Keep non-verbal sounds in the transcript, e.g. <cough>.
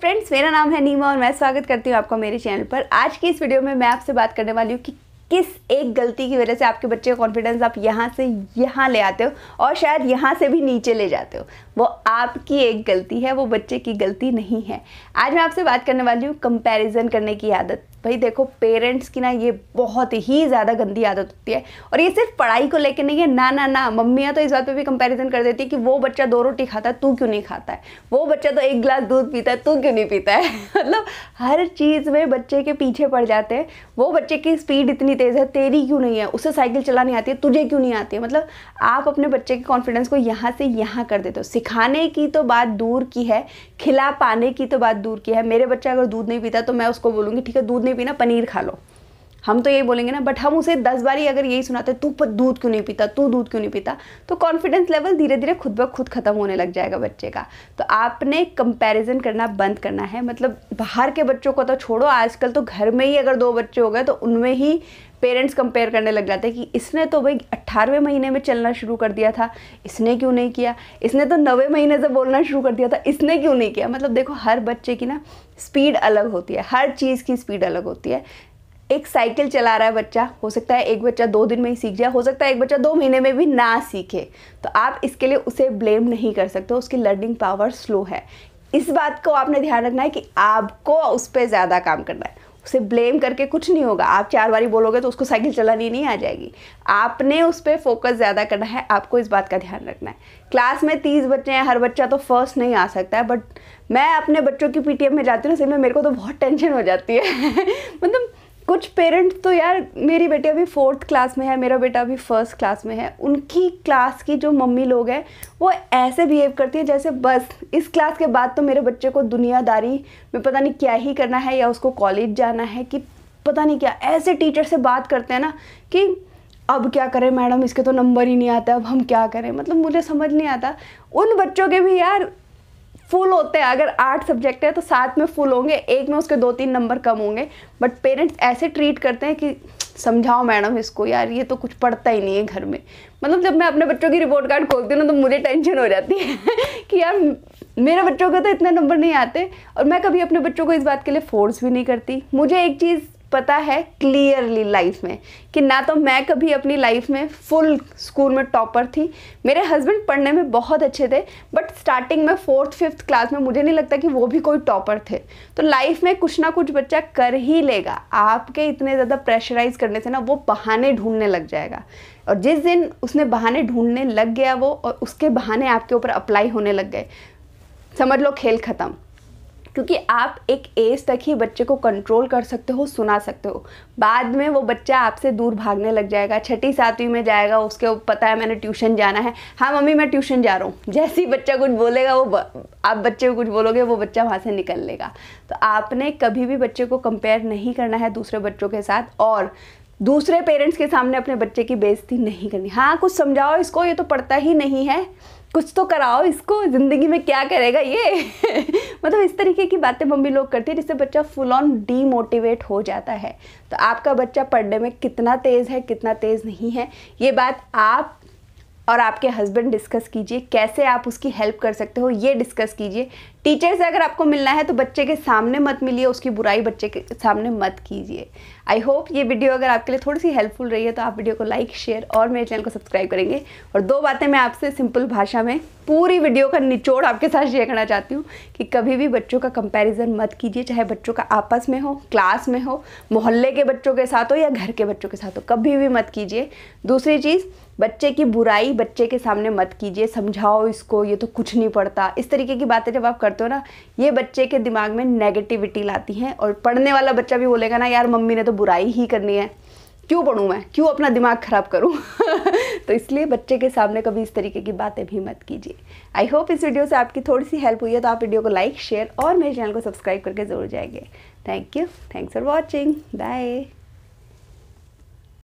friends मेरा नाम है नीमा और मैं स्वागत करती हूँ आपका मेरे चैनल पर आज की इस वीडियो में मैं आपसे बात करने वाली हूँ कि किस एक गलती की वजह से आपके बच्चे का कॉन्फिडेंस आप यहाँ से यहाँ ले आते हो और शायद यहाँ से भी नीचे ले जाते हो वो आपकी एक गलती है वो बच्चे की गलती नहीं है आज मैं आपसे बात करने वाली हूँ कंपैरिजन करने की आदत भाई देखो पेरेंट्स की ना ये बहुत ही ज़्यादा गंदी आदत होती है और ये सिर्फ पढ़ाई को लेकर नहीं है ना ना ना मम्मियाँ तो इस बात पे भी कंपैरिजन कर देती है कि वो बच्चा दो रोटी खाता है तू क्यों नहीं खाता है वो बच्चा तो एक गिलास दूध पीता है तू क्यों नहीं पीता है <laughs> मतलब हर चीज़ में बच्चे के पीछे पड़ जाते हैं वो बच्चे की स्पीड इतनी तेज़ है तेरी क्यों नहीं है उसे साइकिल चलानी आती है तुझे क्यों नहीं आती है मतलब आप अपने बच्चे के कॉन्फिडेंस को यहाँ से यहाँ कर देते हो सिखाने की तो बात दूर की है खिला पाने की तो बात दूर की है मेरे बच्चा अगर दूध नहीं पीता तो मैं उसको बोलूँगी ठीक है दूध नहीं पीना पनीर खा लो हम तो यही बोलेंगे ना बट हम उसे दस बारी अगर यही सुनाते तू दूध क्यों नहीं पीता तू दूध क्यों नहीं पीता तो कॉन्फिडेंस लेवल धीरे धीरे खुद ब खुद खत्म होने लग जाएगा बच्चे का तो आपने कंपैरिजन करना बंद करना है मतलब बाहर के बच्चों को तो छोड़ो आजकल तो घर में ही अगर दो बच्चे हो गए तो उनमें ही पेरेंट्स कंपेयर करने लग जाते हैं कि इसने तो भाई अट्ठारहवें महीने में चलना शुरू कर दिया था इसने क्यों नहीं किया इसने तो नवे महीने से बोलना शुरू कर दिया था इसने क्यों नहीं किया मतलब देखो हर बच्चे की ना स्पीड अलग होती है हर चीज़ की स्पीड अलग होती है एक साइकिल चला रहा है बच्चा हो सकता है एक बच्चा दो दिन में ही सीख जाए हो सकता है एक बच्चा दो महीने में भी ना सीखे तो आप इसके लिए उसे ब्लेम नहीं कर सकते उसकी लर्निंग पावर स्लो है इस बात को आपने ध्यान रखना है कि आपको उस पर ज़्यादा काम करना है उसे ब्लेम करके कुछ नहीं होगा आप चार बारी बोलोगे तो उसको साइकिल चलानी नहीं आ जाएगी आपने उस पर फोकस ज़्यादा करना है आपको इस बात का ध्यान रखना है क्लास में तीस बच्चे हैं हर बच्चा तो फर्स्ट नहीं आ सकता है बट मैं अपने बच्चों की पी में जाती हूँ ना सही में मेरे को तो बहुत टेंशन हो जाती है <laughs> मतलब कुछ पेरेंट तो यार मेरी बेटी अभी फोर्थ क्लास में है मेरा बेटा अभी फर्स्ट क्लास में है उनकी क्लास की जो मम्मी लोग हैं वो ऐसे बिहेव करती है जैसे बस इस क्लास के बाद तो मेरे बच्चे को दुनियादारी में पता नहीं क्या ही करना है या उसको कॉलेज जाना है कि पता नहीं क्या ऐसे टीचर से बात करते हैं ना कि अब क्या करें मैडम इसके तो नंबर ही नहीं आता अब हम क्या करें मतलब मुझे समझ नहीं आता उन बच्चों के भी यार फुल होते हैं अगर आठ सब्जेक्ट है तो सात में फुल होंगे एक में उसके दो तीन नंबर कम होंगे बट पेरेंट्स ऐसे ट्रीट करते हैं कि समझाओ मैडम इसको यार ये तो कुछ पढ़ता ही नहीं है घर में मतलब जब मैं अपने बच्चों की रिपोर्ट कार्ड खोलती हूँ ना तो मुझे टेंशन हो जाती है <laughs> कि यार मेरे बच्चों के तो इतने नंबर नहीं आते और मैं कभी अपने बच्चों को इस बात के लिए फोर्स भी नहीं करती मुझे एक चीज़ पता है क्लियरली लाइफ में कि ना तो मैं कभी अपनी लाइफ में फुल स्कूल में टॉपर थी मेरे हस्बैंड पढ़ने में बहुत अच्छे थे बट स्टार्टिंग में फोर्थ फिफ्थ क्लास में मुझे नहीं लगता कि वो भी कोई टॉपर थे तो लाइफ में कुछ ना कुछ बच्चा कर ही लेगा आपके इतने ज़्यादा प्रेशराइज करने से ना वो बहाने ढूंढने लग जाएगा और जिस दिन उसने बहाने ढूंढने लग गया वो और उसके बहाने आपके ऊपर अप्लाई होने लग गए समझ लो खेल ख़त्म क्योंकि आप एक एज तक ही बच्चे को कंट्रोल कर सकते हो सुना सकते हो बाद में वो बच्चा आपसे दूर भागने लग जाएगा छठी सातवीं में जाएगा उसके पता है मैंने ट्यूशन जाना है हाँ मम्मी मैं ट्यूशन जा रहा हूँ <laughs> जैसे ही बच्चा कुछ बोलेगा वो आप बच्चे को कुछ बोलोगे वो बच्चा वहाँ से निकल लेगा तो आपने कभी भी बच्चे को कंपेयर नहीं करना है दूसरे बच्चों के साथ और दूसरे पेरेंट्स के सामने अपने बच्चे की बेइज्जती नहीं करनी हाँ कुछ समझाओ इसको ये तो पढ़ता ही नहीं है कुछ तो कराओ इसको ज़िंदगी में क्या करेगा ये <laughs> मतलब इस तरीके की बातें मम्मी लोग करती है जिससे बच्चा फुल ऑन डीमोटिवेट हो जाता है तो आपका बच्चा पढ़ने में कितना तेज़ है कितना तेज़ नहीं है ये बात आप और आपके हस्बैंड डिस्कस कीजिए कैसे आप उसकी हेल्प कर सकते हो ये डिस्कस कीजिए टीचर से अगर आपको मिलना है तो बच्चे के सामने मत मिलिए उसकी बुराई बच्चे के सामने मत कीजिए आई होप ये वीडियो अगर आपके लिए थोड़ी सी हेल्पफुल रही है तो आप वीडियो को लाइक शेयर और मेरे चैनल को सब्सक्राइब करेंगे और दो बातें मैं आपसे सिंपल भाषा में पूरी वीडियो का निचोड़ आपके साथ शेयर करना चाहती हूँ कि कभी भी बच्चों का कंपेरिजन मत कीजिए चाहे बच्चों का आपस में हो क्लास में हो मोहल्ले के बच्चों के साथ हो या घर के बच्चों के साथ हो कभी भी मत कीजिए दूसरी चीज़ बच्चे की बुराई बच्चे के सामने मत कीजिए समझाओ इसको ये तो कुछ नहीं पड़ता इस तरीके की बातें जब आप करते करते हो ना ये बच्चे के दिमाग में नेगेटिविटी लाती हैं और पढ़ने वाला बच्चा भी बोलेगा ना यार मम्मी ने तो बुराई ही करनी है क्यों पढ़ूँ मैं क्यों अपना दिमाग ख़राब करूँ <laughs> तो इसलिए बच्चे के सामने कभी इस तरीके की बातें भी मत कीजिए आई होप इस वीडियो से आपकी थोड़ी सी हेल्प हुई है तो आप वीडियो को लाइक शेयर और मेरे चैनल को सब्सक्राइब करके ज़रूर जाएंगे thank you thanks for watching bye